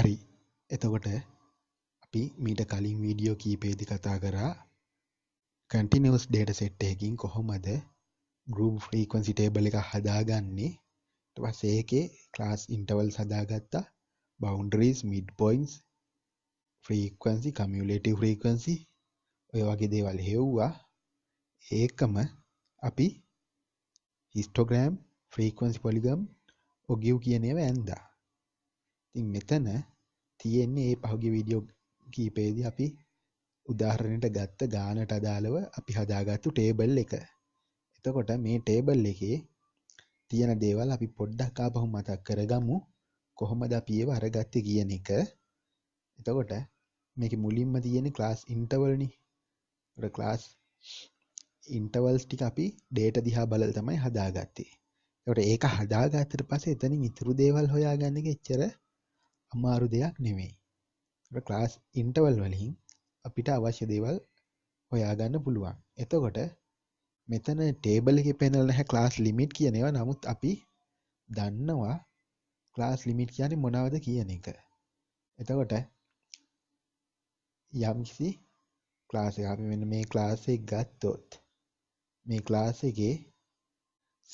හරි එතකොට අපි මීට කලින් වීඩියෝ කීපේදි කතා කරා කටිනිවස් ඩේට සෙට්ටයකින් කොහොමද ගරුම් ෆ්‍රීකන්සි ටේබල එක හදාගන්නේ පස් ඒකේ ක්ලාස් ඉන්ටවල් සදාගත්තා boundaries mid points frequency cumulative frequency ඔය වගේ දේවල් හෙව්වා ඒකම අපි හිස්ටෝග්‍රෑම් ෆ්‍රීකන්සි පොලිගම් ඔගිව් කියනව ඇන්දා ඉතින් මෙතන තියෙන්නේ මේ පහුගිය වීඩියෝ කීපෙදී අපි උදාහරණයට ගත්ත ගානට අදාළව අපි හදාගත්තු ටේබල් එක. එතකොට මේ ටේබල් එකේ තියෙන දේවල් අපි පොඩ්ඩක් ආපහු මතක් කරගමු. කොහොමද අපි ඒව අරගත්තේ කියන එක. එතකොට මේකේ මුලින්ම තියෙන ක්ලාස් ඉන්ටර්වල් නේ. ඒකට ක්ලාස් ඉන්ටර්වල්ස් ටික අපි ඩේටා දිහා බලලා තමයි හදාගත්තේ. ඒකට ඒක හදාගත්තට පස්සේ එතනින් ඉතුරු දේවල් හොයාගන්න එක එච්චර අමාරු දෙයක් නෙවෙයි. ක්ලාස් ඉන්ටවල් වලින් අපිට අවශ්‍ය දේවල් හොයාගන්න පුළුවන්. එතකොට මෙතන ටේබල් එකේ පෙන්වලා නැහැ ක්ලාස් ලිමිට් කියන ඒවා. නමුත් අපි දන්නවා ක්ලාස් ලිමිට් කියන්නේ මොනවද කියන එක. එතකොට යම්කිසි ක්ලාස් එකක් අපි මෙන්න මේ ක්ලාස් එක ගත්තොත් මේ ක්ලාස් එකේ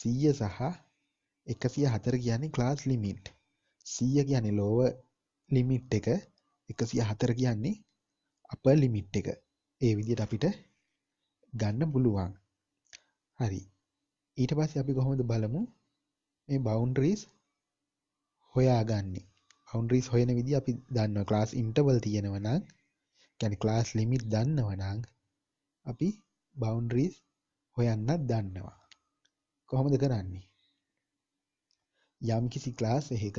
100 සහ 104 කියන්නේ ක්ලාස් ලිමිට්. 100 කියන්නේ lower ලිමිට් එක 104 කියන්නේ අපර් ලිමිට් එක. ඒ විදිහට අපිට ගන්න පුළුවන්. හරි. ඊට පස්සේ අපි කොහොමද බලමු මේ boundaries හොයාගන්නේ. boundaries හොයන විදිහ අපි දන්නවා class interval තියෙනවා නම් කියන්නේ class limit දන්නවා නම් අපි boundaries හොයන්නත් දන්නවා. කොහොමද කරන්නේ? යම්කිසි class එකක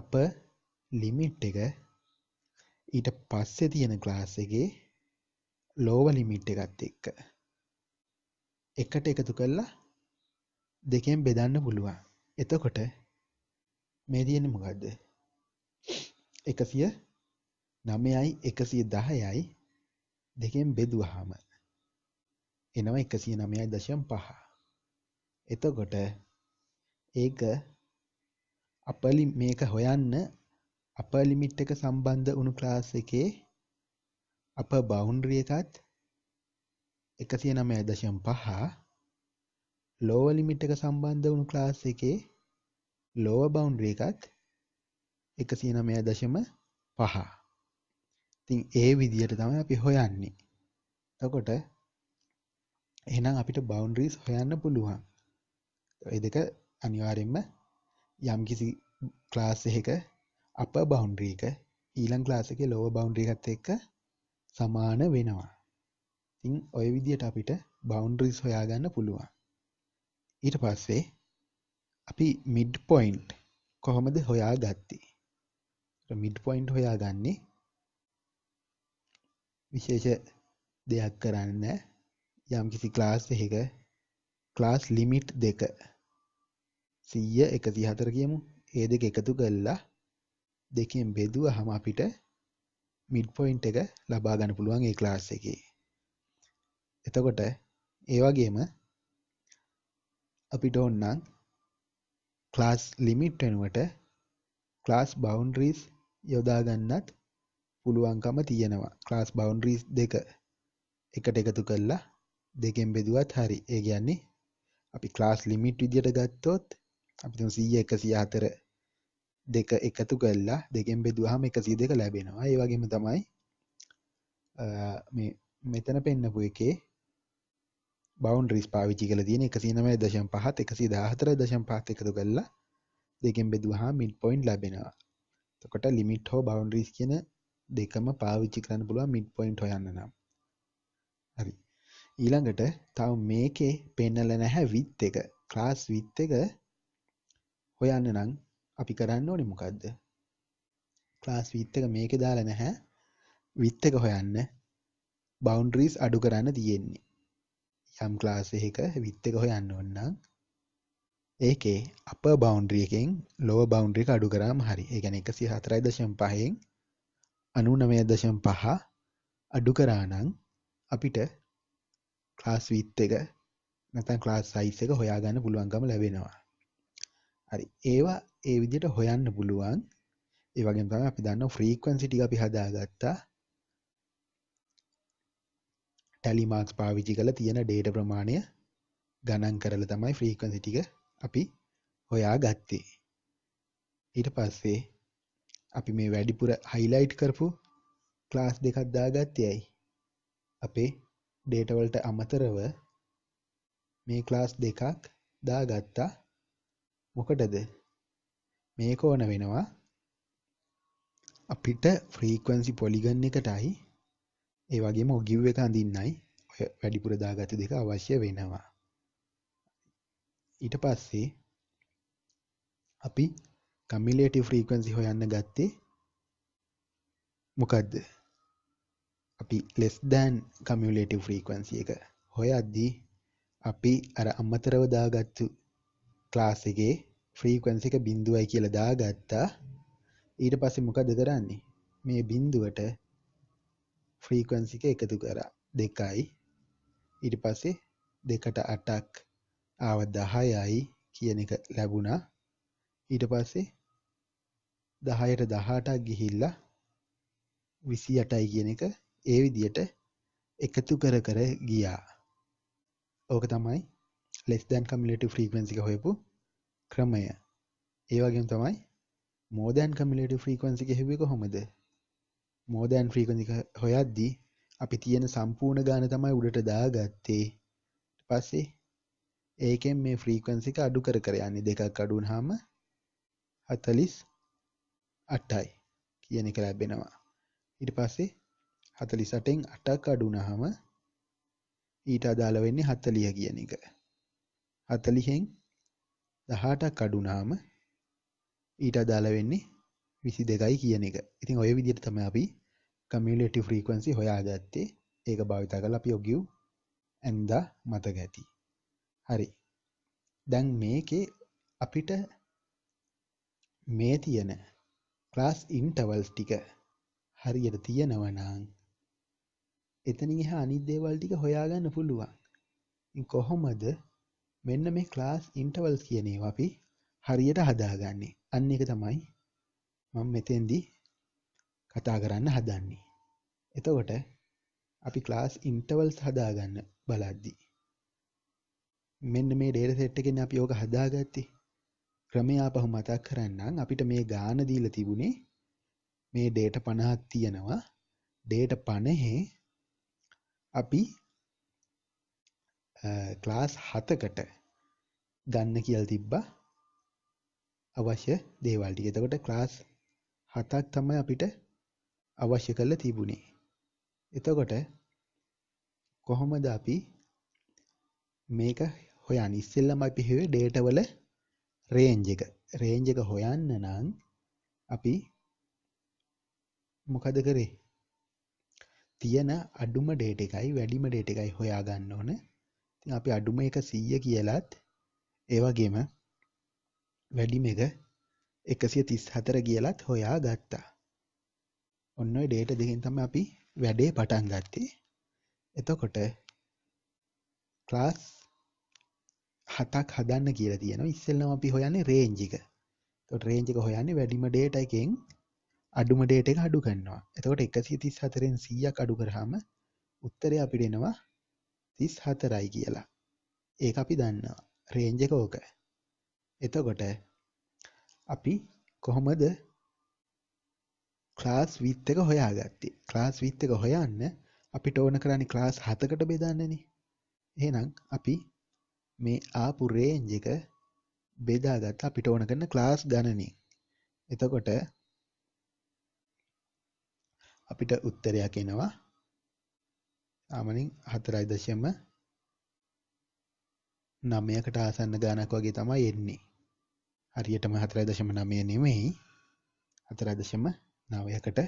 අපර් ලිමිට් එක ඊට පස්සේ තියෙන ක්ලාස් එකේ ලෝව ලිමිට් එකත් එක්ක එකට එකතු කරලා දෙකෙන් බෙදන්න පුළුවන් එතකොට මේ තියෙන මොකක්ද එකසිය නමයයි එකසිය දහයයි දෙකෙන් බෙදුවහම එනවා එකසිය නමයයි දශම් පහ එතකොට ඒක අපලි මේක හොයන්න අපර් ලිමිට් එක සම්බන්ධ වුණු ක්ලාස් එකේ අප බවුන්ඩරි එකත් එකසිය නමය දශම් පහ ලෝව ලිමිට් එක සම්බන්ධ වුණු ක්ලාස් එකේ ලෝව බවුන්ඩරි එකත් එකසිය නමය දශම පහ තින් ඒ විදියට තම අපි හොයන්නේ තකොට එහෙනම් අපිට බවුන්ඩරීස් හොයන්න පුළුවන් එ දෙක අනිවාරෙන්ම යම්කිසි ක්ලාස් එක අපර් බවුන්ඩ්‍ර එක ඊළං ලාසක ලෝව බවුන්ඩ්‍ර එකත් එක්ක සමාන වෙනවා ඉං ඔය විදියට අපිට බවුන්ඩ්‍රීස් හොයාගන්න පුළුවන් ඊට පස්සේ අපි මිඩ් පොයින්් කොහොමද හොයා ගත්තේ මිඩ් පොයින්් හොයා ගන්නේ විශේෂ දෙයක් කරන්න යම් කිසි ක්ලාස් එක ක්ලාස් ලිමිට් දෙක සීය එකසි හතර කියමු ඒ දෙක එකතු කල්ලා දෙකෙන් බෙදුවහම අපිට මිඩ් පොයින්ට් එක ලබා ගන්න පුළුවන් ඒ ක්ලාස් එකේ. එතකොට ඒ වගේම අපිට ඕනනම් ක්ලාස් ලිමිට් වෙනුවට ක්ලාස් බවුන්ඩරිස් යොදා ගන්නත් පුළුවන්කම තියෙනවා. ක්ලාස් බවුන්ඩරිස් දෙක එකට එකතු කරලා දෙකෙන් බෙදුවත් හරි. ඒ කියන්නේ අපි ක්ලාස් ලිමිට් විදියට ගත්තොත් අපි තුන් සීය එක සිය අතර දෙක එකතු කල්ලා දෙකෙන් බෙදුවහම එකසි දෙක ලැබෙනවා ඒ වගේම තමයි මෙතන පෙන්නපු එකේ බෞන්ඩරිස් පාවිචි කල තියෙන එකසිනමය දශම් පහත් එකසි දාහතර දශම් පාත් එකතු කල්ලා දෙකෙන් බෙදුවහා මිඩ් පොයින්් ලැබෙනවා තකොට ලිමිට් හෝ බෞන්ඩරිස් කියන දෙකම පාවිච්චි කරන්න පුළුව මිඩ් පොයින්් හොයන්න නම් හරි ඊළඟට තව මේකේ පෙන්නල නැහැ විත් එක ක්ලාස් විත් එක හොයන්න නම් අපි කරන්න ඕනේ මොකද්ද? ක්ලාස් විත් එක මේකේ දාලා නැහැ. විත් එක හොයන්න බවුන්ඩරිස් අඩු කරන්න තියෙන්නේ. යම් ක්ලාස් එකක විත් එක හොයන්න ඕන නම් ඒකේ අපර් බවුන්ඩරි එකෙන් ලෝවර් බවුන්ඩරි එක අඩු කරාම හරි. ඒ කියන්නේ 104.5න් 99.5 අඩු කරා නම් අපිට ක්ලාස් විත් එක නැත්නම් ක්ලාස් සයිස් එක හොයාගන්න පුළුවන්කම ලැබෙනවා. හරි. ඒවා ඒ විදිහට හොයන්න පුළුවන්. ඒ වගේම තමයි අපි දන්නවා frequency ටික අපි හදාගත්තා. tally marks පාවිච්චි කරලා තියෙන data ප්‍රමාණය ගණන් කරලා තමයි frequency ටික අපි හොයාගත්තේ. ඊට පස්සේ අපි මේ වැඩිපුර highlight කරපු class දෙකක් දාගත්තේ ඇයි? අපේ data වලට අමතරව මේ class දෙකක් දාගත්තා. මොකටද? මේක ඕන වෙනවා අපිට ෆ්‍රීකවන්සි පොලිගන් එකටයි ඒවගේම ඔගිව් එක අඳන්නයි වැඩිපුර දාගත දෙක අවශ්‍ය වෙනවා ඊට පස්සේ අපි කමිලේට ෆ්‍රීකවන්සි හොයන්න ගත්තේ මොකක්ද අපි ලෙස් දෑන් කමියලේට ෆ්‍රීකවන්සි එක හොය අද්දී අපි අර අම්මතරව දාගත්තු ක්ලාසගේ ෆ්‍රීකවන්සි එක බිඳුවයි කියල දාගත්තා ඊට පස්සේ මොකද කරන්නේ මේ බිඳුවට ෆ්‍රීකවන්සි එක එකතු කරා දෙකයි ඊට පස්සේ දෙකට අටක් ආව දහයයි කියන එක ලැබුණා ඊට පස්සේ දහයට දහටක් ගිහිල්ලා විසි අටයි කියන එක ඒ විදියට එකතු කර කර ගියා ඕක තමයි ලෙස් දැන් කමිලට ෆ්‍රීකවන්සික හොයපු ක්‍රමය ඒවගේ තමයි මෝදන් කමිලට ෆ්‍රීකවන්සි හෙවේ කොහොමද මෝදන් ෆ්‍රීකසික හොයද්දී අපි තියෙන සම්පූර්ණ ගාන තමයි උඩට දාගත්තේ පස්සේ ඒකෙන් මේ ෆ්‍රීකන්සික අඩු කර කරයන්නේ දෙකක් අඩුන් හාම හතලිස් අට්ටයි කියන එක ලැබෙනවා ඉට පස්සේ හතලිසටෙන් අටක් අඩුනහම ඊට අදාළ වෙන්නේ හත්තලිය කියන එක හතලිහෙෙන් දහටක් අඩුනාම ඊට අදාළ වෙන්නේ විසි දෙකයි කියන එක ඉතින් ඔය විදිට තම අපි කමියලට ෆ්‍රීකන්සි හොයාගත්තේ ඒක භාවිතා කල අපි ඔගියව් ඇන්දා මතක ඇති හරි දැන් මේකේ අපිට මේ තියෙන ක්ලාස් ඉන්ටවල්ස් ටික හරියට තියෙනවනං එතනින් හා අනිදේවල් ටික හොයාගන්න පුළුවන් කොහොමද මෙන්න මේ ක්ලාස් ඉන්ටවල්ස් කියන ඒවා අපි හරියට හදාගන්නේ. අන්න ඒක තමයි මම මෙතෙන්දි කතා කරන්න හදන්නේ. එතකොට අපි ක්ලාස් ඉන්ටවල්ස් හදාගන්න බලද්දි මෙන්න මේ data set එකෙන් අපි ඕක හදාගත්තේ. ක්‍රමය ආපහු මතක් කරන්නම් අපිට මේ ගාන දීලා තිබුණේ මේ data 50ක් තියෙනවා. data 50 අපි ක්ලාස් 7කට ගන්න කියලා තිබ්බා අවශ්‍ය දේවල් ටික. එතකොට ක්ලාස් 7ක් තමයි අපිට අවශ්‍ය කරලා තිබුණේ. එතකොට කොහොමද අපි මේක හොයන්නේ? ඉස්සෙල්ලම අපි හිවේ data වල range එක. range එක හොයන්න නම් අපි මොකද කරේ? තියෙන අඩුම ඩේට එකයි වැඩිම ඩේට එකයි හොයා ගන්න ඕනේ. ඉතින් අපි අඩුම එක 100 කියලත් ඒ වගේම වැඩිම එක 134 කියලත් හොයා ගත්තා. ඔන්න ඔය ඩේටා දෙකෙන් තමයි අපි වැඩේ පටන් ගත්තේ. එතකොට ක්ලාස් 7ක් හදන්න කියලා තියෙනවා. ඉස්සෙල්ලාම අපි හොයන්නේ රේන්ජ් එක. එතකොට රේන්ජ් එක හොයන්නේ වැඩිම ඩේටා එකෙන් අඩුම ඩේට එක අඩු කරනවා. එතකොට 134න් 100ක් අඩු කරාම උත්තරය අපිට එනවා තිස් හතරයි කියලා ඒක අපි දන්නා රේන්ජ එක ඕක එතකොට අපි කොහොමද ක්ලාස් විත් එක හොයා ගත්තේ ක්ලාස් විත් එක හොයන්න අපිට ඕන කරන්නේ ක්ලාස් හතකට බෙදන්නනේ එහෙනම් අපි මේ ආපු රේන්ජ් එක බෙදාගත් අපිට ඕන කරන ක්ලාස් ගණනින් එතකොට අපිට උත්තරයක් එනවා ආමනින් 4.9කට ආසන්න ගානක් වගේ තමයි එන්නේ. හරියටම 4.9 නෙමෙයි 4.9කට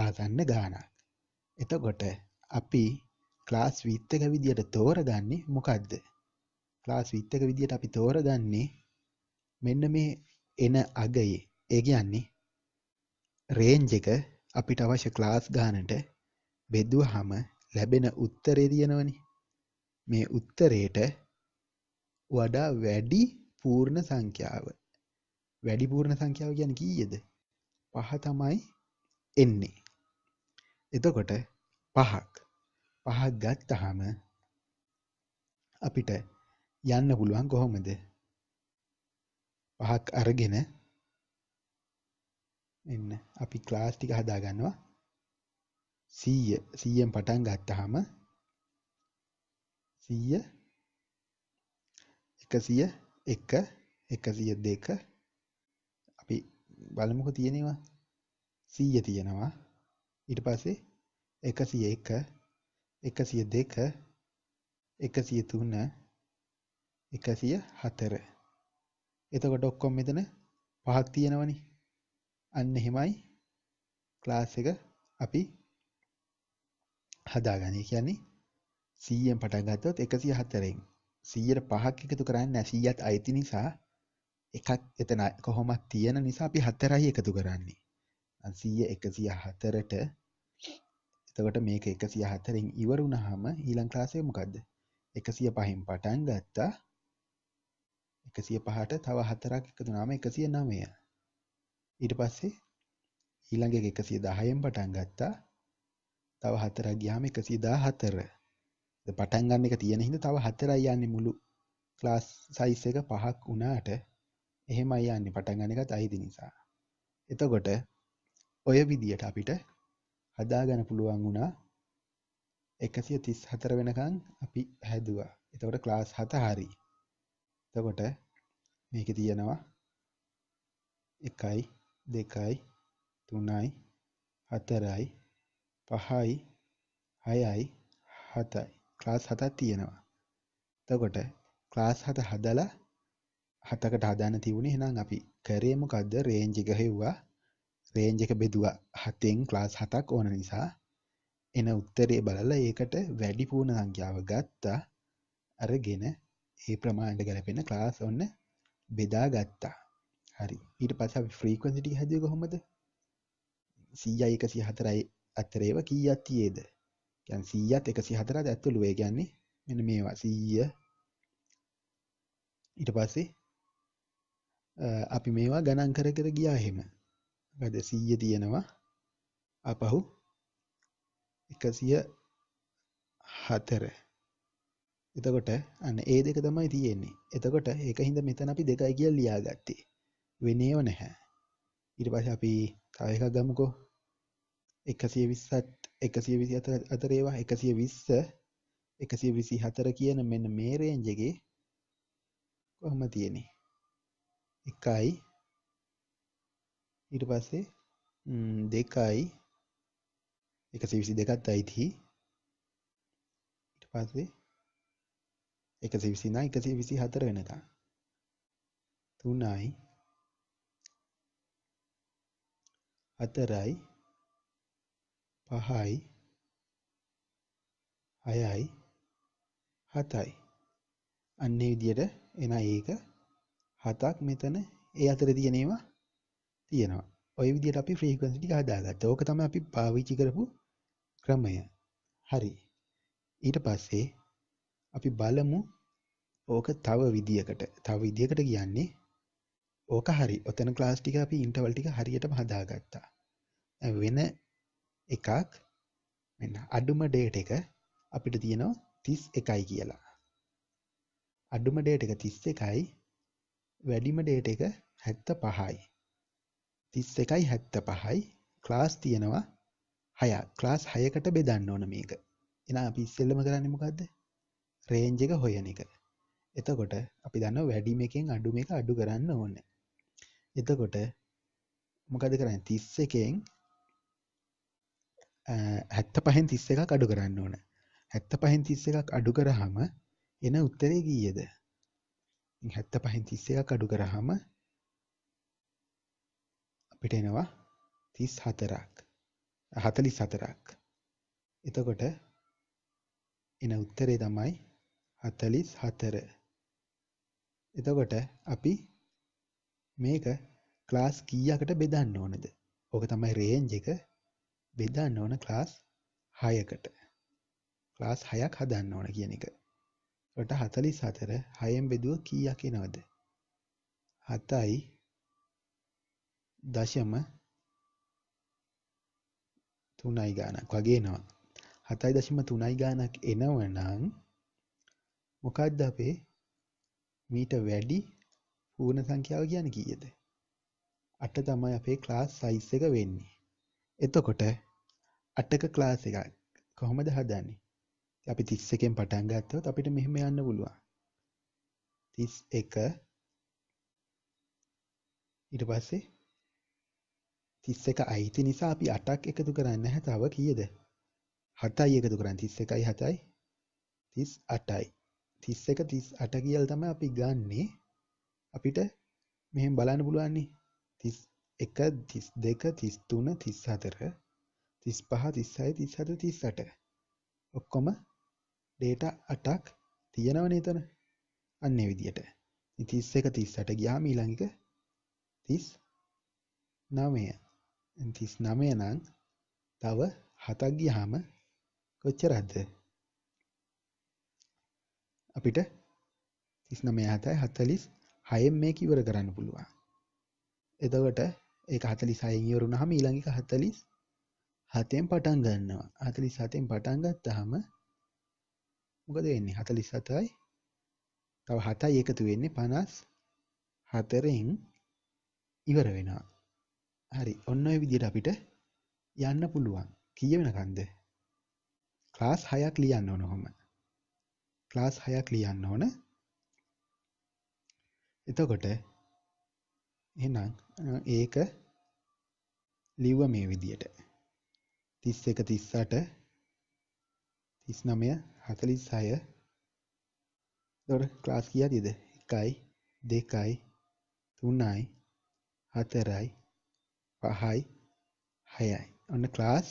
ආසන්න ගානක්. එතකොට අපි ක්ලාස් විත් එක විදියට තෝරගන්නේ මොකද්ද? ක්ලාස් විත් එක විදියට අපි තෝරගන්නේ මෙන්න මේ එන අගයේ. ඒ කියන්නේ රේන්ජ් එක අපිට අවශ්‍ය ක්ලාස් ගානට බෙදුවහම ලැබෙන උත්තරේ තියෙනවනේ. මේ උත්තරේට වඩා වැඩි පූර්ණ සංඛ්‍යාව. වැඩි පූර්ණ සංඛ්‍යාව කියන්නේ කීයද? පහ තමයි එන්නේ. එතකොට පහක් පහක් ගත්තාම අපිට යන්න පුළුවන් කොහොමද? පහක් අරගෙන එන්න අපි ක්ලාස් ටික හදා ගන්නවා සීය සීයෙන් පටන් ගත්තහම සීය එකසිය එක එකසිය දෙක අපි බලමුක තියෙනවා සීය තියෙනවා ඉට පස්සේ එකසිය එක එකසිය දෙක එකසිය තුන්න එකසිය හතර එතකොට ඔක්කොම් මෙතන පහක් තියෙනවනි අන්න එහෙමයි ක්ලාස් එක අපි හදාගනය කියන්නේ සීයෙන් පටන්ගත්තොත් එකසිය හතරෙන් සීයට පහක් එකතු කරන්න නැසීයත් අයිති නිසා එකක් එතන කොහොමත් තියෙන නිසා අපි හතරයි එකතු කරන්නේ අසීය එකසිය හතරට එතකොට මේක එකසිය හතරෙන් ඉවර වුණහම ඊළං ක්ලාසය මොකක්ද එකසිය පහෙන් පටන් ගත්තා එකසිය පහට තව හතරක් එකතු නාම එකසිය නමය ඊට පස්සේ ඊළඟ එකසිය දහයෙන් පටන් ගත්තා තව හතරක් ගියාම 114. පටන් ගන්න එක තියෙන හින්දා තව හතරයි යන්නේ මුළු ක්ලාස් සයිස් එක පහක් වුණාට එහෙමයි යන්නේ පටන් ගන්න එකත් අයිති නිසා. එතකොට ඔය විදියට අපිට හදාගන්න පුළුවන් වුණා 134 වෙනකන් අපි හැදුවා. එතකොට ක්ලාස් 7 හරි. එතකොට මේකේ තියෙනවා 1 2 3 4 පහයි හයයි හතයි ක්ලාස් හතත් තියෙනවා තකොට ක්ලාස් හත හදලා හතකට හදන්න තිබුණේ එහෙනම් අපි කරේ මොකද්ද රේන්ජ් එක හෙව්වා රේන්ජ් එක බෙදුවා හතෙන් ක්ලාස් හතක් ඕන නිසා එන උත්තරේ බලලා ඒකට වැඩි පූර්ණ සංඛ්‍යාව ගත්තා අරගෙන ඒ ප්‍රමාණයට ගැලපෙන ක්ලාස් ඔන්න බෙදා ගත්තා හරි ඊට පස්සේ අපි ෆ්‍රීකවෙන්සි ටික හැදුවේ කොහොමද 100යි 104යි අතරේව කීයක් තියේද? කියන්නේ 100ත් 104ත් ඇතුළු ඒ කියන්නේ මෙන්න මේවා 100 ඊට පස්සේ අපි මේවා ගණන් කර කර ගියා එහෙම. මොකද 100 තියෙනවා අපහු 104 එතකොට අන්න ඒ දෙක තමයි තියෙන්නේ. එතකොට ඒකින්ද මෙතන අපි දෙකයි කියලා ලියාගත්තේ. වෙනේව නැහැ. ඊට පස්සේ අපි තව එකක් ගමුකෝ එකසිය විස්සත් එකසිය විසි අතර අතරේවා එකසිය විස්ස එකසිය විසි හතර කියන මෙන්න මේ රේන්ජගේ කොහොම තියෙනෙ එකයි ඊට පස්සේ දෙකයි එකසි විසි දෙකත් අයිති ඊට පස්සේ එකසි විසි නයි එකසි විසි හතර වෙනකා තුනයි හතරයි පහයි හයයි හතයි අන්න විදියට එන ඒක හතක් මෙතන ඒ අතර තියනවා තියෙනවා ඔය විදියට අපි ෆ්‍රීකන්සිටි හදාගත්ත ඕක තමයි අපි පාවිච්චි කරපු ක්‍රමය හරි ඊට පස්සේ අපි බලමු ඕක තව විදියකට තව විදියකට කියන්නේ ඕක හරි ඔතන ක්ලාස් ටික අපි ඉන්ටර්වල් ටික හරියටම හදාගත්තා. වෙන එකක් මෙන්න අඩුම ඩේට එක අපිට තියෙනවා තිස් එකයි කියලා අඩුම ඩේට එක තිස් එකයි වැඩිම ඩේට එක හැත්ත පහයි තිස් එකයි හැත්ත පහයි ක්ලාස් තියෙනවා හය ක්ලාස් හයකට බෙදන්න ඕන මේක එන අපි ඉස්සෙල්ලම කරන්න මොකක්ද රේන්ජ එක හොයන එක එතකොට අපි දන්න වැඩිම එකෙන් අඩුම එක අඩු කරන්න ඕන එතකොට මොකද කරන්න තිස්ස එකෙන් හැත්ත පහෙන් තිස්ස එකක් අඩු කරන්න ඕන හැත්ත පහෙන් තිස්ස එකක් අඩු කරහම එන උත්තරේ ගීයද හැත්ත පහෙන් තිස්ස එකක් අඩු කරහම අපිට එනවා තිස් හතරක් හතලි සතරක් එතකොට එන උත්තරේ තමයි හතලිස් හතර එතකොට අපි මේක ක්ලාස් කීයකට බෙදන්න ඕනද ඕක තමයි රේන්ජ එක බෙදන්න ඕන ක්ලාස් හයකට ක්ලාස් හයක් හදන්න ඕන කියන එක රට හතලි සතර හයම් බෙදුව කීයක් එනවද හතයි දශම තුනයි ගානක් වගේ නවා හතයි දශම තුනයි ගානක් එනවනං මොකක්ද අපේ මීට වැඩි පූර්ණ සංඛ්‍යාව කියන කීයද අට තමයි අපේ ක්ලාස් සයිස් එක වෙන්නේ එතකොට අටක ක්ලාස් එකක් කොහොමද හදන්නේ අපි තිස් එකෙන් පටන් ගත්තොත් අපිට මෙහෙම යන්න පුළුවන් තිස් එක ඊට පස්සේ තිස් එක අයිති නිසා අපි අටක් එකතු කරන්න නැහැ තව කීයද හතයි එකතු කරන්න තිස් එකයි හතයි තිස් අටයි තිස් එක තිස් අට කියල තම අපි ගන්නේ අපිට මෙහෙම බලන්න පුළුවන්නේ තිස් එක තිස් දෙක තිස් තුන තිස් හතර තිස් පහ තිස්සයි තිස්සට තිස්සට ඔක්කොම ඩේට අටක් තියෙනවනේ එතන අන්න විදියට තිස් එක තිස්සට ගියාම ඊළඟක තිස් නවය තිස් නමය නං තව හතක් ගියාම කොච්චරද්ද අපිට තිස් නමය හතයි හතලිස් හයෙන් මේක ඉවර කරන්න පුළුවන් එදවට ඒ හතලි සයිවරුණ හම ඊළඟික හතලිස් හතෙන් පටන් ගන්නවා හතලිස් හතෙන් පටන් ගත්තහම මොකද වෙන්නේ හතලිස් හතයි තව හතයි එකතු වෙන්නේ පනස් හතරෙන් ඉවර වෙනවා හරි ඔන්න ඔය විදිහට අපිට යන්න පුළුවන් කීය වෙනකන්ද ක්ලාස් හයක් ලියන්න ඕන හොම ක්ලාස් හයක් ලියන්න ඕන එතකොට එහෙනම් ඒක ලිව්ව මේ විදියට තිස් එක තිස්සට තිස් නමය හතලිස් සය දොට ක්ලාස් කියා තිද එකයි දෙකයි තුන්නයි හතරයි පහයි හයයි ඔන්න ක්ලාස්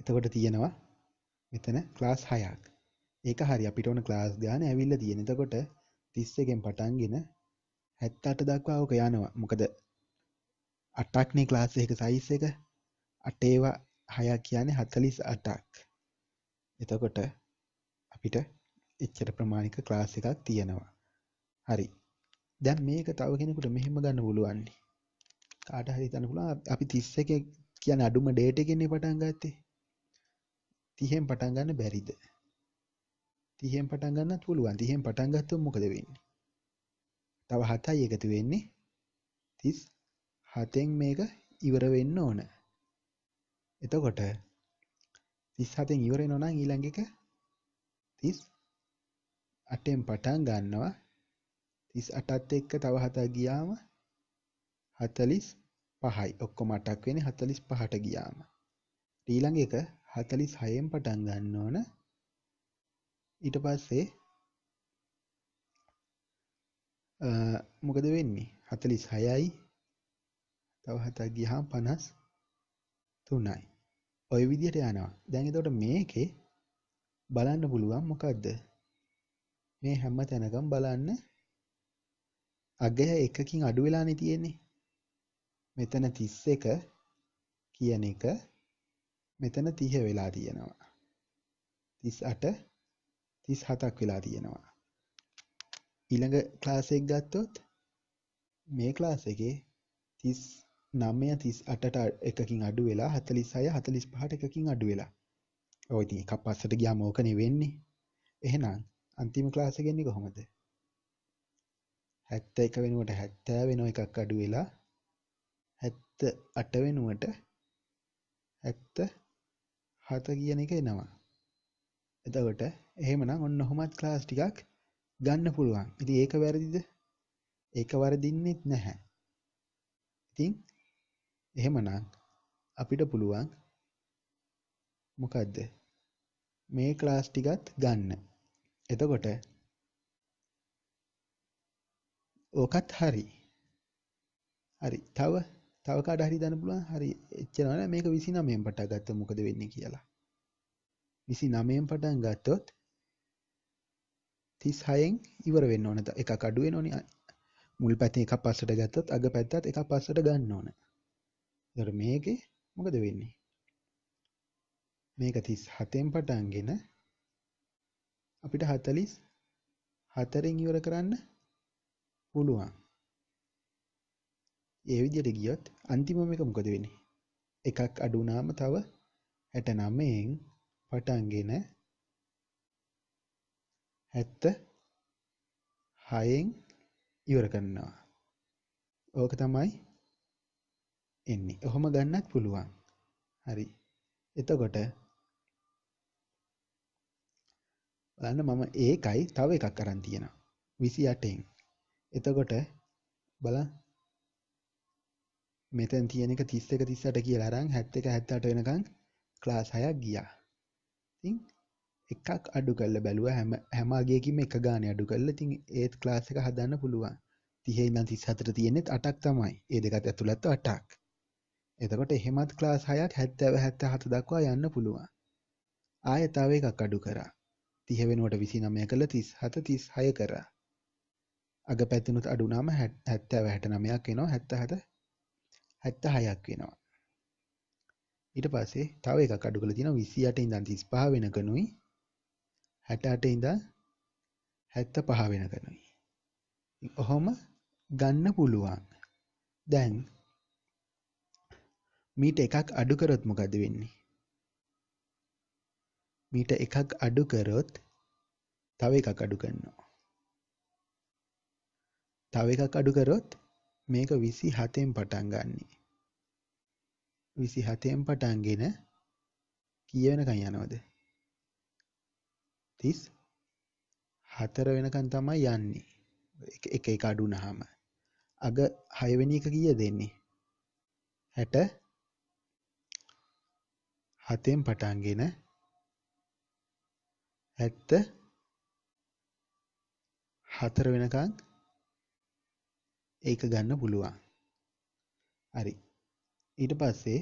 එතකොට තියෙනවා මෙතන ක්ලාස් හයක් ඒක හරි අපිට ඕන ක්ලාස් ගාන ඇවිල්ල තියෙන එතකොට තිස්සකෙන් පටන්ගෙන හැත්තට දක්වා ඕක යනවා මොකද අටක්නේ ක්ලාස් එක සයිස් එක අටේවා හයක් කියන්නේ හතලිස් අටක් එතකොට අපිට එච්චර ප්‍රමාණික ක්ලාස් එකක් තියෙනවා හරි දැන් මේක තව කෙනෙකුට මෙහෙම ගන්න පුළුවන්නේ කාට හරි හිතන්න පුළුවන් අපි 31 කියන්නේ අඩුම ඩේට් එකකින් පටන් ගත්තේ 30ෙන් පටන් ගන්න බැරිද 30ෙන් පටන් ගන්නත් පුළුවන් 30ෙන් පටන් ගත්තොත් මොකද වෙන්නේ තව 7යි එකතු වෙන්නේ 37ෙන් මේක ඉවර වෙන්න ඕන එතකොට 37න් ඉවර වෙනවා නම් ඊළඟ එක 38න් පටන් ගන්නවා 38ත් එක්ක තව 7ක් ගියාම 45යි ඔක්කොම 8ක් වෙන්නේ 45ට ගියාම ඊළඟ එක 46න් පටන් ගන්න ඕන ඊට පස්සේ මොකද වෙන්නේ 46යි තව 7ක් ගියාම 53යි ඔය විදිහට යනවා. දැන් එතකොට මේකේ බලන්න පුළුවන් මොකද්ද? මේ හැම තැනකම බලන්න අගය එකකින් අඩු වෙලානේ තියෙන්නේ. මෙතන 31 කියන එක මෙතන 30 වෙලා තියෙනවා. 38 37ක් වෙලා තියෙනවා. ඊළඟ ක්ලාස් එක ගත්තොත් මේ ක්ලාස් එකේ 30 නම්ය තිස් අටට එකකින් අඩු වෙලා හතලිස් අය හතලිස් පහට එකකින් අඩු වෙලා ඔයිති එකක් පස්සට ගියා මෝකනේ වෙන්නේ එහෙනම් අන්තිම ක්ලාස ගෙන්නේ කොහොමද හැත්ත එක වෙනුවට හැත්තෑ වෙන එකක් අඩු වෙලා හැත්ත අට වෙනුවට ඇත්ත හත කියන එක එනවා එතකොට එහෙමනම් ඔන්න ඔහොමත් ක්ලාස් ටිකක් ගන්න පුළුවන් ඉතින් ඒක වැරදිද ඒක වරදින්නෙත් නැහැ ඉතින් එහෙමනම් අපිට පුළුවන් මොකක්ද මේ ක්ලාස් ටිකත් ගන්න. එතකොට ඕකත් හරි. හරි. තව තව කාට හරි දාන්න පුළුවන්. හරි. එච්චර නෑ මේක 29න් පටන් ගත්තොත් මොකද වෙන්නේ කියලා. 29න් පටන් ගත්තොත් 36න් ඉවර වෙන්න ඕන. එකක් අඩු වෙනෝනේ. මුල් පැත්තෙන් එකක් පස්සට ගත්තොත් අග පැත්තත් එකක් පස්සට ගන්න ඕනේ. එතකොට මේකේ මොකද වෙන්නේ? මේක 37න් පටන්ගෙන අපිට 44න් ඉවර කරන්න පුළුවන්. ඒ විදිහට ගියොත් අන්තිමම එක මොකද වෙන්නේ? එකක් අඩු වුණාම තව 69න් පටන්ගෙන 76න් ඉවර කරනවා. ඕක තමයි එන්නේ. ඔහොම ගන්නත් පුළුවන්. හරි. එතකොට බලන්න මම ඒකයි තව එකක් අරන් තියෙනවා. 28න්. එතකොට බලන්න මෙතෙන් තියෙන එක 31 38 කියලා අරන් 71 78 වෙනකන් ක්ලාස් 6ක් ගියා. ඉතින් එකක් අඩු කරලා බැලුවා හැම හැම අගයකින්ම එක ගානේ අඩු කරලා ඉතින් ඒත් ක්ලාස් එක හදන්න පුළුවන්. 30 ඉඳන් 34 තියෙනෙත් 8ක් තමයි. ඒ දෙකත් ඇතුළත් 8ක්. එතකොට එහෙමත් ක්ලාස් හයක් හැත්තැව හැත්ත හත දක්වා යන්න පුළුවන් ආය තව එකක් අඩු කරා තිහ වෙනුවට විසි නමය කළ තිස් හත තිස් හය කරා අග පැතිනුත් අඩුනාම හැත්තැව හැට නමයක් එනවා හැත්ත හත හැත්ත හයක් වෙනවා ඊට පස්සේ තව එකක් අඩු කළ තින විසියට ඉඳන් තිස් පහ වෙනකනුයි හැටට ඉඳ හැත්ත පහ වෙනකනුයි ඔහොම ගන්න පුළුවන් දැන් මීට එකක් අඩු කරොත් මොකද වෙන්නේ? මීට එකක් අඩු කරොත් තව එකක් අඩු කරනවා. තව එකක් අඩු කරොත් මේක 27න් පටන් ගන්නෙ. 27න් පටන්ගෙන කී වෙනකන් යනවද? 34 වෙනකන් තමයි යන්නේ. එක එක අඩු වුනහම. අග 6 වෙනි එක කීයද එන්නේ? 60 හතෙන් පටන්ගෙන ඇත්ත හතර වෙනකං ඒක ගන්න පුළුවන් හරි ඊට පස්සේ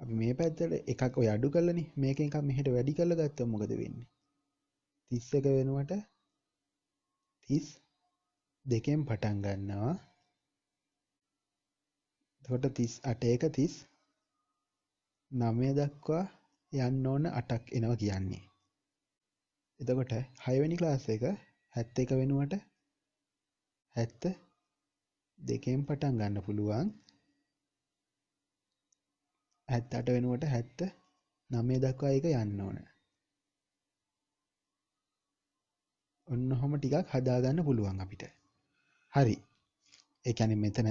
අපි මේ පැත්තට එකක් ඔය අඩු කරලනි මේක එකක් මෙහට වැඩි කරල ගත්ත මොකද වෙන්නේ තිස්ස එක වෙනුවට තිස් දෙකෙන් පටන් ගන්නවා තොට තිස් අටයක තිස් නවය දක්වා යන්න ඕන අටක් එනවා කියන්නේ. එතකොට හයවැනි ක්ලාස් එක හැත්ත එක වෙනුවට හැත්ත දෙකෙන් පටන් ගන්න පුළුවන් හැත් අට වෙනුවට හැත්ත නමය දක්වා එක යන්න ඕන ඔන්න හොම ටිකක් හදාගන්න පුළුවන් අපිට හරි එකැන මෙතන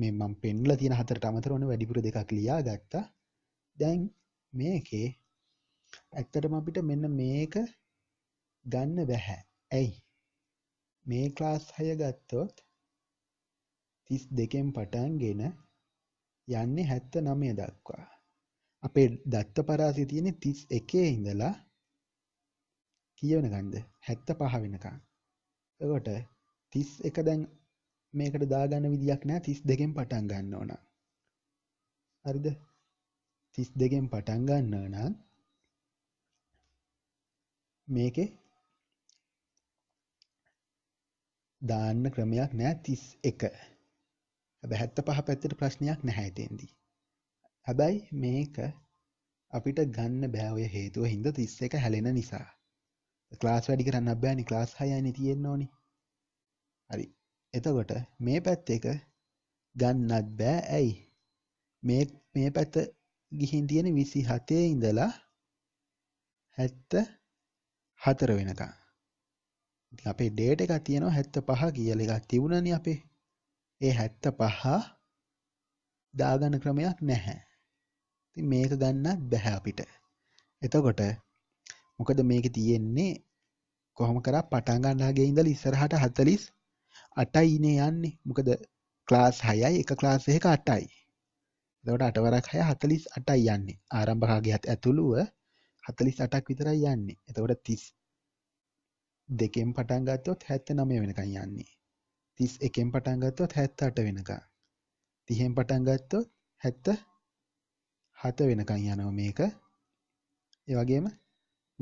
මෙ මම් පෙන්ල තියෙන හතරට අමතර ඕන වැඩිපුර දෙකක් ලියා ගත්තා දැන් මේකේ ඇත්තටම අපිට මෙන්න මේක ගන්න බැහැ. ඇයි? මේ ක්ලාස් 6 ගත්තොත් 32න් පටන්ගෙන යන්නේ 79 දක්වා. අපේ දත්ත පරාසය තියෙන්නේ 31 ඉඳලා කී වෙනකන්ද? 75 වෙනකන්. එතකොට 31 දැන් මේකට දාගන්න විදියක් නැහැ 32න් පටන් ගන්න ඕන. හරිද? තිස් දෙකෙන් පටන් ගන්න නම් මේකේ දාන්න ක්‍රමයක් නෑ 31. හැබැයි 75 පැත්තේ ප්‍රශ්නයක් නැහැ එතෙන්දී. හැබැයි මේක අපිට ගන්න බෑ ඔය හේතුව හින්දා 31 හැලෙන නිසා. ක්ලාස් වැඩි කරන්න බෑනේ ක්ලාස් 6යිනේ තියෙන්න ඕනේ. හරි. එතකොට මේ පැත්ත එක ගන්නත් බෑ. ඇයි? මේ මේ පැත්ත ගිහින් තියෙන විසි හතේ ඉඳලා හැත්ත හතර වෙනකා අපේ ඩේට එක තියෙනවා හැත්ත පහ කියල එකක් තිබුණන අපේ ඒ හැත්ත පහ දාගන්න ක්‍රමයක් නැහැ ති මේක ගන්නත් බැහැ අපිට එතකොට මොකද මේක තියෙන්නේ කොහොම කරා පටන්ගන්නාගේ ඉඳල ඉස්සරහට හතලිස් අටයිනේ යන්නේ මොකද ක්ලාස් හයයි එක ක්ලාස් එක අටයි එතකොට අටවරක් 6 48යි යන්නේ. ආරම්භකාගේ ඇතුළුව 48ක් විතරයි යන්නේ. එතකොට 30 දෙකෙන් පටන් ගත්තොත් 79 වෙනකන් යන්නේ. 31ෙන් පටන් ගත්තොත් 78 වෙනකන්. 30ෙන් පටන් ගත්තොත් 77 වෙනකන් යනවා මේක. ඒ වගේම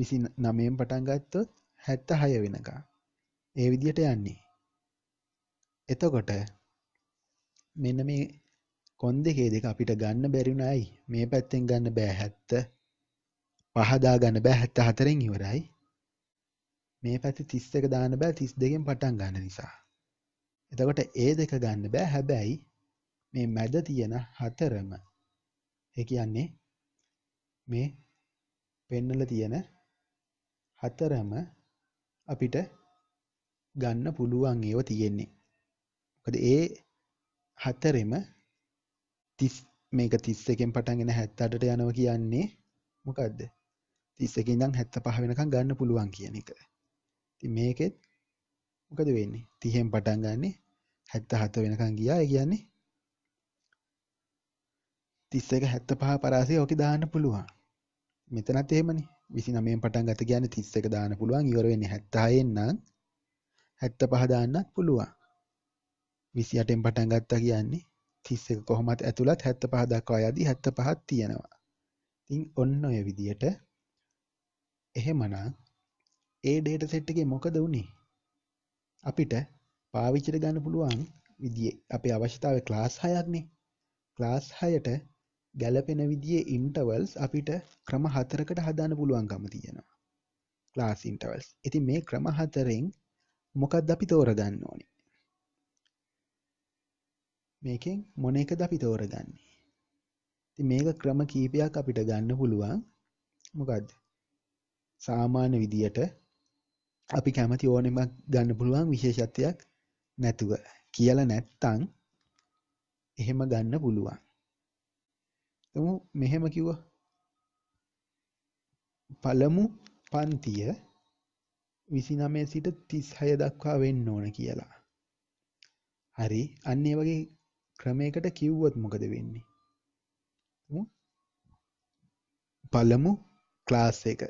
29ෙන් පටන් ගත්තොත් 76 වෙනකන්. ඒ විදිහට යන්නේ. එතකොට මෙන්න මේ කොන් දෙකේ දෙක අපිට ගන්න බැරිුණ ඇයි මේ පැත්තෙන් ගන්න බෑ හැත්ත පහදා ගන්න බෑ හැත්ත හතරෙන් ඉවරයි මේ පැති තිස් එක දාන්න බෑ තිස් දෙකෙන් පටන් ගන්න නිසා එතකොට ඒ දෙක ගන්න බෑ හැබැයි මේ මැද තියෙන හතරම ඒ කියන්නේ මේ පෙන්නල තියෙන හතරම අපිට ගන්න පුළුවන් ඒව තියෙන්නේ. මොකද ඒ හතරෙම තිස් මේක තිස්ස එකෙන් පටන්ගෙන හැත්තටට යනව කියන්නේ මොකක්ද තිස්සක ඉඳම් හැත්ත පහ වෙනකම් ගන්න පුළුවන් කියන එක ති මේකෙත් මොකද වෙන්නේ තිහෙන් පටන් ගන්නේ හැත්ත හත වෙනකම් ගියා කියන්නේ තිස්ස එක හැත්ත පහ පරාසය ඕක දාන්න පුළුවන් මෙතනත් එහෙමනි විසි නමෙන් පටන් ගත කියන්න තිස්ස එක දාන පුළුවන් ඉවර වෙන්නේ හැත්තහයෙන්නම් හැත්ත පහ දාන්නත් පුළුවන් විසි අටෙන් පටන් ගත්තා කියන්නේ තිස්සක කොහොමත් ඇතුළත් හැත්ත පහ දක්වා යදි හැත්ත පහත් තියෙනවා තින් ඔන්න ඔය විදියට එහෙමනම් ඒ ඩේට සෙට් එකේ මොකද වුණේ අපිට පාවිච්චිට ගන්න පුළුවන් විදිිය අපේ අවශ්‍යතාව ක්ලාස් හයක්නේ ක්ලාස් හයට ගැලපෙන විදිිය ඉන්ටවල්ස් අපිට ක්‍රම හතරකට හදාන පුළුවන්කම තියෙනවා ලාස් ඉන්ටවල්ස් ඉති මේ ක්‍රම හතරෙන් මොකක් අපි තෝරගන්න ඕනි මේකෙන් මොන එකද අපි තෝරගන්නේ ඉතින් මේක ක්‍රම කීපයක් අපිට ගන්න පුළුවන් මොකද්ද සාමාන්‍ය විදියට අපි කැමති ඕනෙමක් ගන්න පුළුවන් විශේෂත්වයක් නැතුව කියලා නැත්තම් එහෙම ගන්න පුළුවන් තමු මෙහෙම කිව්වා පළමු පන්තිය විසිනමය සිට තිස් හය දක්වා වෙන්න ඕන කියලා හරි අන්නේ වගේ ක්‍රමයකට කිව්වොත් මොකද වෙන්නේ පළමු ක්ලාස් එක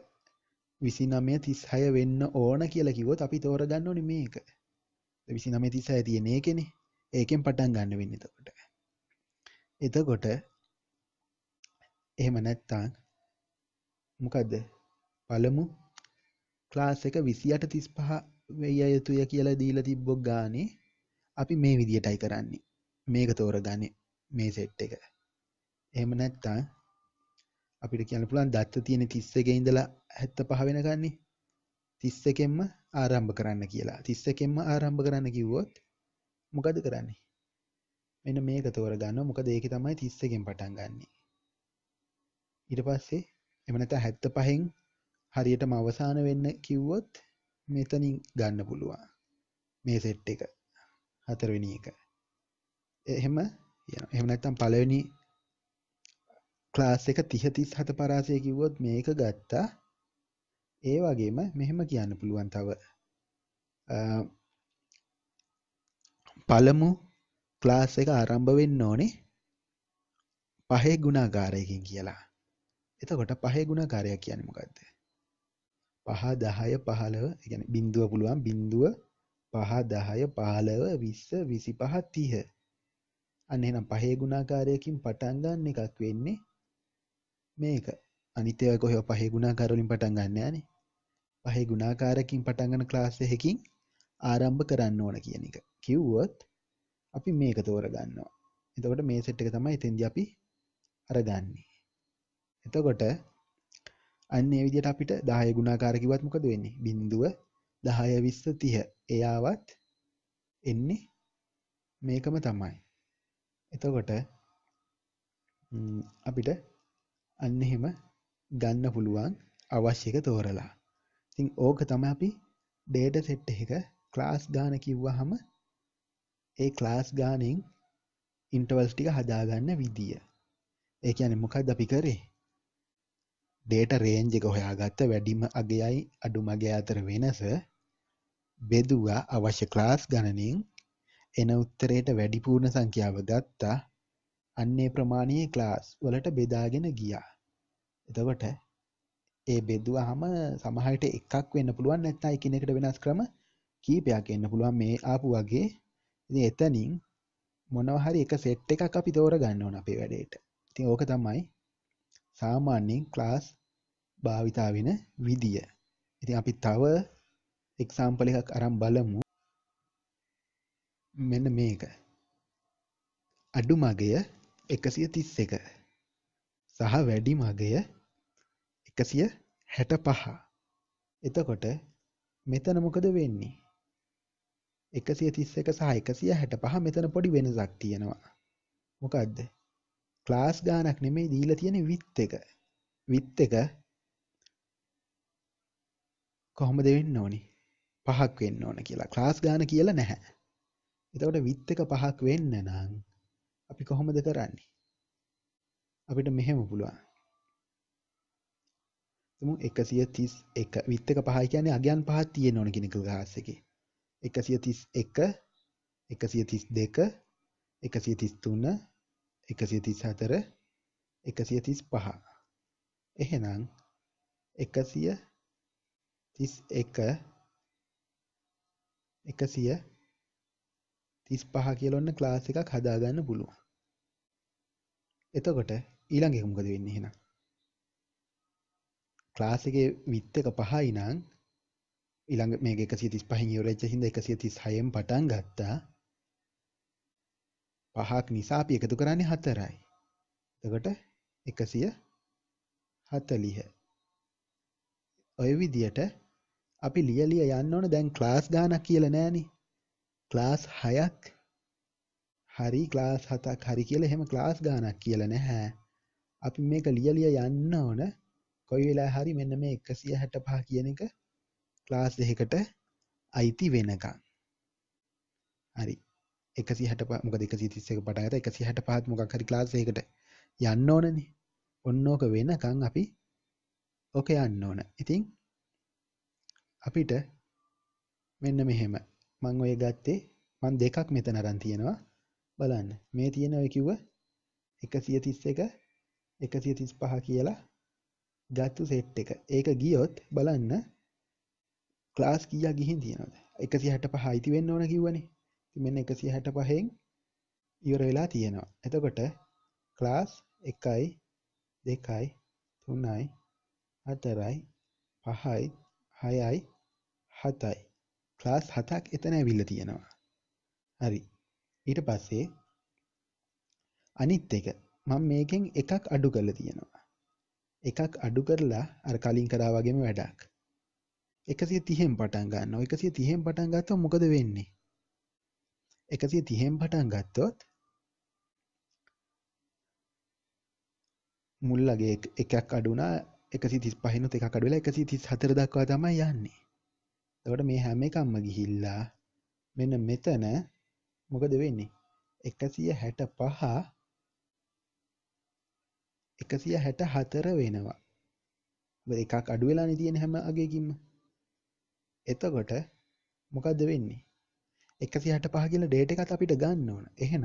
විසි නමය තිස් හය වෙන්න ඕන කියලා කිවොත් අපි තෝරගන්න ඕනි මේක විසි නමේ තිස් හය තියෙන ඒ කෙනෙ ඒකෙන් පටන් ගන්න වෙන්න තකොට එතකොට එහෙම නැත්තාන් මොකදද පළමු ක්ලාස් එක විසියට තිස් පහ වෙය යුතුය කියලා දීල තිබ්බොක් ගානේ අපි මේ විදියටයි කරන්නේ මේක තෝරගනි මේ සෙට් එක එහෙම නැත්තං අපිට කියන්න පුළන් දත්ත තියෙන තිස්ස එක ඉඳලා හැත්ත පහ වෙනගන්නේ තිස්ස එකෙන්ම ආරම්භ කරන්න කියලා තිස්ස එකෙන්ම ආරම්භ කරන්න කිව්වොත් මොකද කරන්නේ මෙන්න මේක තෝරගන්න මොකද ඒක තමයි තිස්ස එකෙන් පටන් ගන්න ඊට පස්සේ එමනත හැත්ත පහෙන් හරියටම අවසාන වෙන්න කිව්වොත් මෙතනින් ගන්න පුළුවන් මේ සෙට් එක හතරවෙනි එක එහෙම එහෙම නැත්තම් පළවෙනි ක්ලාස් එක 30 37 පරාසය කිව්වොත් මේක ගත්තා. ඒ වගේම මෙහෙම කියන්න පුළුවන් තව පළමු ක්ලාස් එක ආරම්භ වෙන්න ඕනේ පහේ ගුණාකාරයකින් කියලා. එතකොට පහේ ගුණාකාරයක් කියන්නේ මොකද්ද? පහ 10 15 කියන්නේ බිඳුව පුළුවන් බිඳුව පහ දහය පාලව විස්ස විසි පහ තිහ අන්න එහෙනම් පහේ ගුණාකාරයකින් පටන් ගන්න එකක් වෙන්නේ මේක. අනිත් ඒවා කොහේ පහේ ගුණාකාර වලින් පටන් ගන්න යන්නේ. පහේ ගුණාකාරකින් පටන් ගන්න ක්ලාස් එකකින් ආරම්භ කරන්න ඕන කියන එක. කිව්වොත් අපි මේක තෝරගන්නවා. එතකොට මේ සෙට් එක තමයි එතෙන්දී අපි අරගන්නේ. එතකොට අන්න ඒ විදිහට අපිට 10 ගුණාකාර කිව්වත් මොකද වෙන්නේ? බිඳුව 10 20 30 එයාවත් එන්නේ මේකම තමයි. එතකොට අපිට අන්න එහෙම ගන්න පුළුවන් අවශ්‍යක තෝරලා ඉතින් ඕක තම අපි ඩේට සෙට් එක ක්ලාස් ගාන කිව්වහම ඒ ක්ලාස් ගානෙන් ඉන්ටවල්ස් ටික හදාගන්න විදිිය ඒ කියන මොකක්ද අපි කරේ ඩේට රේන්ජ එක හොයාගත්ත වැඩිම අගයයි අඩු මගේ අතර වෙනස බෙදුවා අවශ්‍ය ක්ලාස් ගණනින් එන උත්තරේට වැඩි පූර්ණ සංඛ්‍යාව ගත්තා. අන්න ඒ ප්‍රමාණයේ ක්ලාස් වලට බෙදාගෙන ගියා. එතකොට ඒ බෙදුවාම සමහර විට එකක් වෙන්න පුළුවන් නැත්නම් එකිනෙකට වෙනස් ක්‍රම කීපයක් එන්න පුළුවන් මේ ආපු වගේ. ඉතින් එතනින් මොනවා හරි එක සෙට් එකක් අපි තෝරගන්න ඕන අපේ වැඩේට. ඉතින් ඕක තමයි සාමාන්‍යයෙන් ක්ලාස් භාවිතා වෙන විදිය. ඉතින් අපි තව එක්සාම්පල් එකක් අරන් බලමු. මෙන්න මේක අඩු මගය එකසිය තිස් එක සහ වැඩි මගය එකසිය හැට පහ එතකොට මෙතන මොකද වෙන්නේ එකසිය තිස් එක සහ එකසිය හැට පහ මෙතන පොඩි වෙනසක් තියෙනවා මොකක්ද ක්ලාස් ගානක් නෙමේ දීලා තියෙන විත් එක විත් එක කොහොමද වෙන්න ඕනි පහක් වෙන්න ඕන කියලා ක්ලාස් ගාන කියලා නැහැ එතකොට විත් එක පහක් වෙන්න නම් අපි කොහොමද කරන්නේ? අපිට මෙහෙම පුළුවන්. තුමු 131 විත් එක පහයි කියන්නේ අගයන් පහක් තියෙන්න ඕන කියන ක්ලාස් එකේ. 131 132 133 134 135 එහෙනම් 131 100 තිස් පහ කියලොන්න ක්ලාස් එකක් හදාගන්න පුළුව එතකොට ඊළඟ එකමකද වෙන්න හෙන ක්ලාසිගේ විත්තක පහයි නං ඉළඟ මේ එකසි තිස් පහහි යවරච්ච හිද එකසිය තිස් හයම් පටන් ගත්තා පහක් නිසා අපි එකතු කරන්නේ හතරයි එතකොට එකසිය හතලිහ ඔය විදියට අපි ලියලිය යන්න ඕන දැන් ක්ලාස් ගානක් කියල නෑනේ ක්ලාස් 6ක් හරි ක්ලාස් 7ක් හරි කියලා එහෙම ක්ලාස් ගාණක් කියලා නැහැ. අපි මේක ලියලිය යන්න ඕන. කොයි වෙලාවෙ හරි මෙන්න මේ 165 කියන එක ක්ලාස් දෙකකට අයිති වෙනකම්. හරි. 165 මොකද 131 පටන් ගත්තා 165ත් මොකක් හරි ක්ලාස් එකකට යන්න ඕනනේ. ඔන්න ඕක වෙනකන් අපි ඕක යන්න ඕන. ඉතින් අපිට මෙන්න මෙහෙම මං ඔය ගත්තේ මං දෙකක් මෙතන අරන් තියෙනවා බලන්න මේ තියෙන ඔය කිව්ව 131 135 කියලා ගත්තු සෙට් එක. ඒක ගියොත් බලන්න ක්ලාස් කීයක් ගිහින් තියෙනවද? 165 අයිති වෙන්න ඕන කිව්වනේ. ඉතින් මෙන්න 165න් ඉවර වෙලා තියෙනවා. එතකොට ක්ලාස් 1යි 2යි 3යි 4යි 5යි 6යි 7යි ක්ලාස් හතක් එතන ඇවිල්ල තියෙනවා හරි ඊට පස්සේ අනිත් එක මං මේකෙන් එකක් අඩු කරලා තියෙනවා එකක් අඩු කරලා අර කලින් කරා වගේම වැඩක් එකසිය තිහෙන් පටන් ගන්න එකසිය තිහෙන් පටන් ගත්තව මොකද වෙන්නේ එකසිය තිහෙන් පටන් ගත්තොත් මුල්ලගේ එකක් අඩුනා එකසි තිස් පහිනුත් එකක් අඩුවෙලා එකසි තිස් හතර දක්වා තමයි යන්නේ එතකොට මේ හැම එකක්ම ගිහිල්ලා මෙන්න මෙතන මොකද වෙන්නේ? 165 164 වෙනවා. මොකද එකක් අඩු වෙලානේ තියෙන හැම අගයකින්ම. එතකොට මොකද්ද වෙන්නේ? 165 කියලා ඩේට් එකත් අපිට ගන්න ඕන. එහෙනම්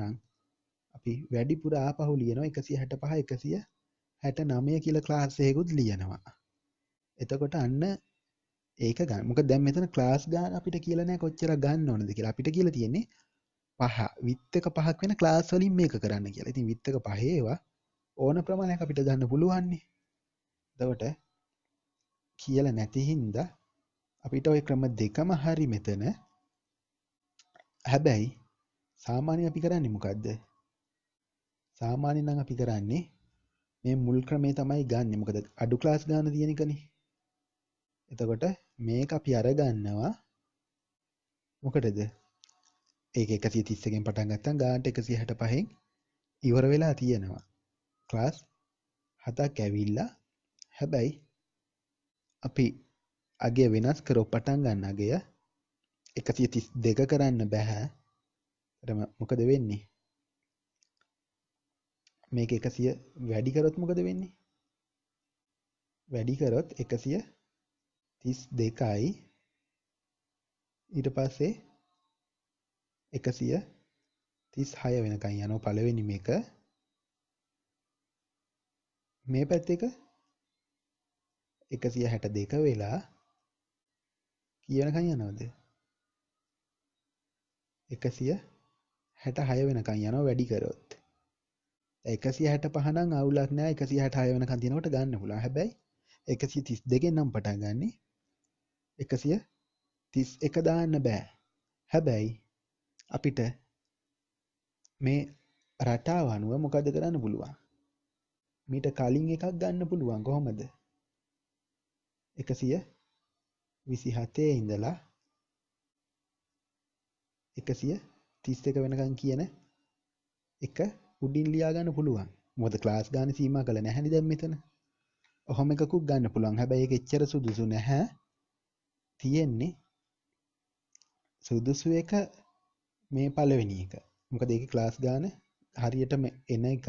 අපි වැඩිපුර ආපහු ලියනවා 165 169 කියලා ක්ලාස් එකකුත් ලියනවා. එතකොට අන්න ඒක ගන්න මොක දැම් මෙතන ක්ලාස් ගාන අපිට කියලනෑ කොච්චර ගන්න ඕනද කියලා අපිට කියල තියෙන්නේ පහ විත්තක පහක් වෙන ක්ලාස් වලින් මේක කරන්න කියලා ඉතින් විත්තක පහේවා ඕන ප්‍රමාණයක් අපිට ගන්න පුළුවන්නේ දවට කියල නැතිහින්ද අපිට ඔය ක්‍රම දෙකම හරි මෙතන හැබැයි සාමාන්‍ය අපි කරන්නේ මොකක්ද සාමාන්‍ය නම් අපි කරන්නේ මේ මුල් ක්‍රමේ තමයි ගන්න මොකද අඩු ක්ලාස් ගන්න තියෙනකනේ එතකොට මේක අපි අරගන්නවා මොකටද ඒක එකසිය තිස්සකෙන් පටන් ගත්තන් ගාන්ට එකසිය හට පහෙන් ඉවර වෙලා තියෙනවා ක්ලාස් හතක් ඇවිල්ලා හැබැයි අපි අගේ වෙනස් කරෝ පටන් ගන්න අගය එකසිය තිස් දෙක කරන්න බැහැ මොකද වෙන්නේ මේක එකසිය වැඩිකරොත් මොකද වෙන්නේ වැඩිකරොත් එකසිය තිස් දෙකයි ඊට පස්සේ එකසිය තිස් හය වෙනකයි යනෝ පළවෙනිම එක මේ පැත් එක එකසිය හැට දෙක වෙලා කියනකං යනවද එකසිය හැට හය වෙනකං යනෝ වැඩි කරොත් එකසිය හැට පහන අවුලක් නෑ එකසිය හැට හය වෙනකන් තිනවට ගන්න පුලා හැබැයි එකසිය තිස් දෙකෙන් නම් පටන් ගන්නේ එකසිය තිස් එක දාන්න බෑ හැබැයි අපිට මේ රටාව අනුව මොකද කරන්න පුළුවන් මීට කලින් එකක් ගන්න පුළුවන් කොහොමද එකසිය විසි හතේ ඉඳලා එකසිය තිස් එක වෙනකං කියන එක උඩින් ලියාගන්න පුළුවන් මොද ක්ලාස් ගාන සීම කළ නැහැනි දැම් මෙතන ඔහොම එකකුක් ගන්න පුළුවන් හැබැයි එක එච්චර සුදුසු නැහැ තියෙන්නේ සුදුසු එක මේ පළවෙනි එක මොකද ඒක ක්ලාස් ගාන හරියටම එන එකක්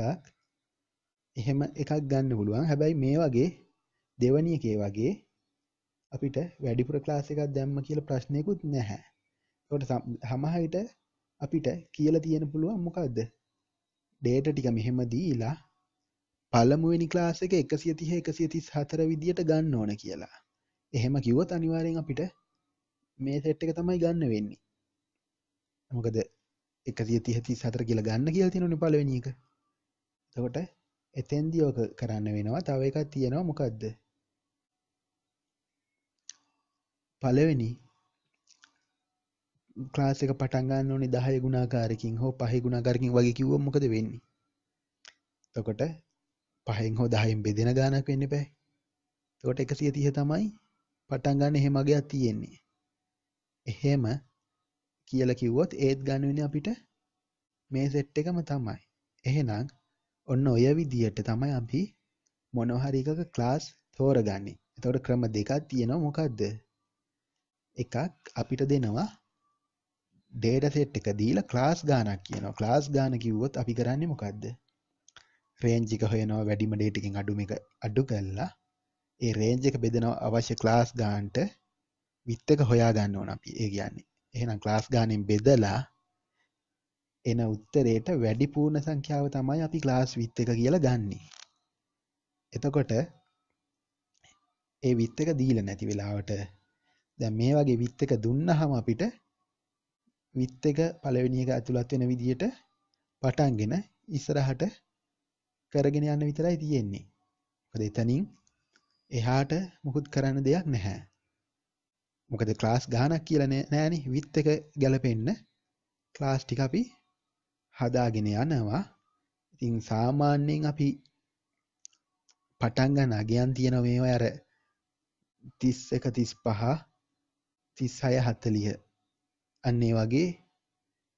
එහෙම එකක් ගන්න පුළුවන් හැබැයි මේ වගේ දෙවනි එකේ වගේ අපිට වැඩිපුර ක්ලාස් එකක් දැම්ම කියලා ප්‍රශ්නයකුත් නැහැ ඒකට සමහරවිට අපිට කියලා තියෙන පුළුවන් මොකද්ද ඩේට ටික මෙහෙම දීලා පළමුවෙනි ක්ලාස් එක 130 134 විදියට ගන්න ඕන කියලා එහෙම කිව්වත් අනිවාරයෙන් අපිට මේ සෙට් එක තමයි ගන්න වෙන්නේ මොකද එක සිය තිහති සතර කියල ගන්න කියල් තියෙනනු පලවෙනි එක තකොට එතැන්දිෝක කරන්න වෙනවා තව එකක් තියෙනවා මොකක්ද පලවෙනි ක්ලාසික පටන්ගන්න ඕනි දහය ගුණාකාරකින් හෝ පහහි ගුණාකාරකින් වගේ කිව්ව මොකද වෙන්නේ තකොට පහෙන් හෝ දහයෙන් බෙදෙන ගානක් වෙන්න පැ තකොට එකසිය තිය තමයි පටන් ගන්න එහෙම අගයක් තියෙන්නේ. එහෙම කියලා කිව්වොත් ඒත් ගන්න වෙන්නේ අපිට මේ සෙට් එකම තමයි. එහෙනම් ඔන්න ඔය විදියට තමයි අපි මොනවා හරි එකක ක්ලාස් තෝරගන්නේ. එතකොට ක්‍රම දෙකක් තියෙනවා මොකද්ද? එකක් අපිට දෙනවා data set එක දීලා class ගානක් කියනවා. class ගාන කිව්වොත් අපි කරන්නේ මොකද්ද? range එක හොයනවා වැඩිම data එකෙන් අඩුම එක අඩු කරලා ඒ රේන්ජ එක බෙදෙන අවශ්‍ය ක්ලාස් ගාන්ට විත්තක හොයා ගන්න ඕන අපි ඒ කියන්නේ එහෙනම් ක්ලාස් ගානෙන් බෙදලා එන උත්තරයට වැඩි පූර්ණ සංඛ්‍යාව තමයි අපි ක්ලාස් විත් එක කියලා ගන්නේ. එතකොට ඒ විත් එක දීලා නැති වෙලාවට දැන් මේ වගේ විත් එක දුන්නහම අපිට විත් එක පළවෙනි එක ඇතුළත් වෙන විදියට පටන්ගෙන ඉස්සරහට කරගෙන යන්න විතරයි තියෙන්නේ. මොකද එතනින් එහාට මුකුත් කරන්න දෙයක් නැහැ. මොකද ක්ලාස් ගානක් කියලා නෑනේ විත් එක ගැලපෙන්න ක්ලාස් ටික අපි හදාගෙන යනවා. ඉතින් සාමාන්‍යයෙන් අපි පටන් ගන්න අගයන් තියෙන මේවා අර 31 35 36 40 අන්න ඒ වගේ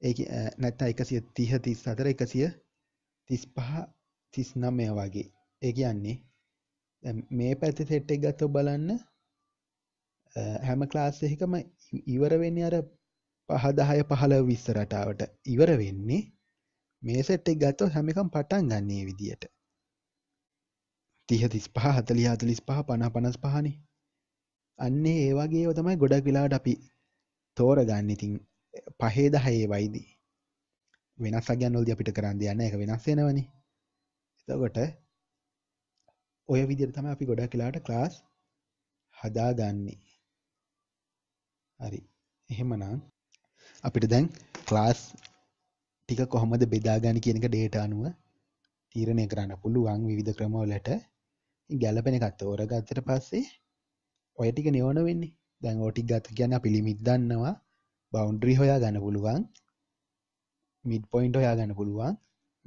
ඒක නැත්නම් 130 34 135 39 වගේ ඒ කියන්නේ මේ පැති සෙට් එක ගත්තොත් බලන්න හැම ක්ලාස් එකකම ඉවර වෙන්නේ අර 5 10 15 20 රටාවට ඉවර වෙන්නේ මේ සෙට් එක ගත්තොත් හැම එකම පටන් ගන්න මේ විදියට 30 35 40 45 50 55 නේ අන්නේ ඒ වගේ ඒවා තමයි ගොඩක් වෙලාවට අපි තෝරගන්නේ ඉතින් පහේ 10 වයිදී වෙනස් අගයන් වලදී අපිට කරන්න දෙයක් නැහැ ඒක වෙනස් වෙනවනේ එතකොට ඔය විදිහට තමයි අපි ගොඩක් වෙලාවට ක්ලාස් හදාගන්නේ. හරි. එහෙමනම් අපිට දැන් ක්ලාස් ටික කොහොමද බෙදාගන්නේ කියන එක data අනුව තීරණය කරන්න පුළුවන් විවිධ ක්‍රමවලට. ගැළපෙන එකත් තෝරගත්තට පස්සේ ඔය ටික නියෝන වෙන්නේ. දැන් ඔය ටික ගත කියන්නේ අපි limit දන්නවා. boundary හොයාගන්න පුළුවන්. mid point හොයාගන්න පුළුවන්.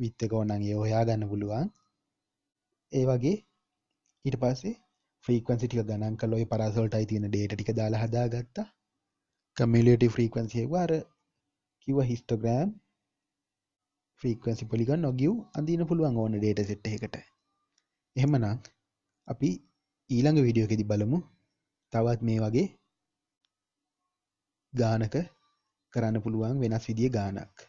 width එක ඕනනම් ඒ හොයාගන්න පුළුවන්. ඒ වගේ ඊට පස්සේ ෆ්‍රීකවන්සි ටික ගණන් කළා ওই පරාසවලටයි තියෙන ඩේටා ටික දාලා හදාගත්තා කමියුලේටිව් ෆ්‍රීකවන්සි එක අර කිව්ව හිස්ටෝග්‍රෑම් ෆ්‍රීකවන්සි පොලිගන් නොගිව් අඳින්න පුළුවන් ඕන ඩේටා සෙට් එකකට එහෙමනම් අපි ඊළඟ වීඩියෝ එකේදී බලමු තවත් මේ වගේ ගානක කරන්න පුළුවන් වෙනස් විදිය ගානක්